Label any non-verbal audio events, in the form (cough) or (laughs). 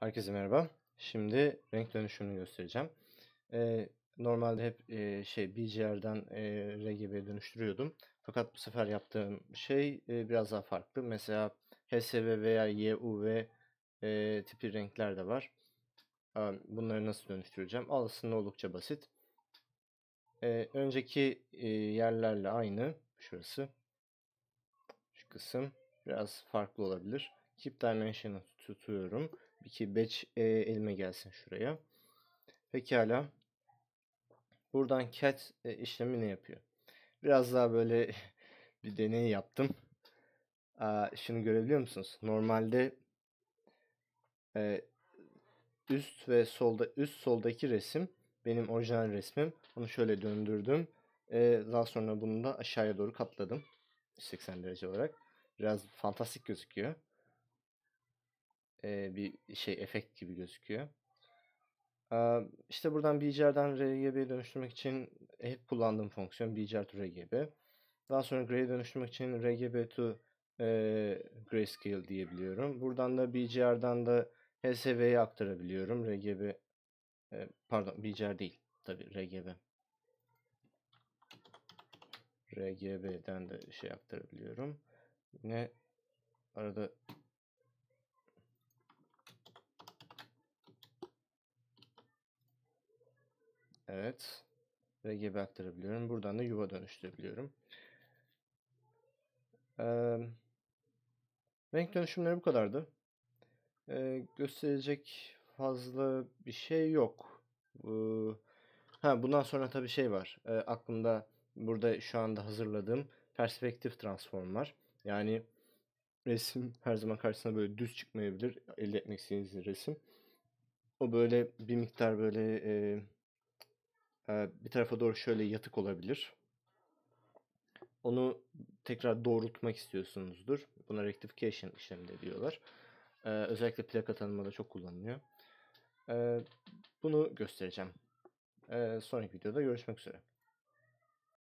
Herkese merhaba. Şimdi renk dönüşümünü göstereceğim. Ee, normalde hep e, şey BGR'den e, RGB'ye dönüştürüyordum. Fakat bu sefer yaptığım şey e, biraz daha farklı. Mesela HSV veya YUV e, tipi renkler de var. Ee, bunları nasıl dönüştüreceğim? Aslında oldukça basit. E, önceki e, yerlerle aynı. Şurası. Şu kısım biraz farklı olabilir. Keep Dimension'ı tutuyorum. 2 batch e, elime gelsin şuraya. Pekala. Buradan cat e, işlemi ne yapıyor? Biraz daha böyle (laughs) bir deney yaptım. Aa, şunu görebiliyor musunuz? Normalde e, üst ve solda üst soldaki resim benim orijinal resmim. Onu şöyle döndürdüm. E, daha sonra bunu da aşağıya doğru katladım. 180 derece olarak. Biraz fantastik gözüküyor e, bir şey efekt gibi gözüküyor. E, işte buradan BGR'den RGB'ye dönüştürmek için hep kullandığım fonksiyon BGR to RGB. Daha sonra gray'e dönüştürmek için RGB to e, grayscale diyebiliyorum. Buradan da BGR'dan da HSV'ye aktarabiliyorum. RGB e, pardon BGR değil tabi RGB. RGB'den de şey aktarabiliyorum. Yine arada Evet. Ve gebe aktarabiliyorum. Buradan da yuva dönüştürebiliyorum. Ee, renk dönüşümleri bu kadardı. Ee, gösterecek fazla bir şey yok. Ee, ha, bundan sonra tabii şey var. Ee, aklımda burada şu anda hazırladığım perspektif transform var. Yani resim her zaman karşısına böyle düz çıkmayabilir. Elde etmek istediğiniz resim. O böyle bir miktar böyle e, bir tarafa doğru şöyle yatık olabilir. Onu tekrar doğrultmak istiyorsunuzdur. Buna rectification işlemi de diyorlar. Ee, özellikle plaka tanımada çok kullanılıyor. Ee, bunu göstereceğim. Ee, sonraki videoda görüşmek üzere.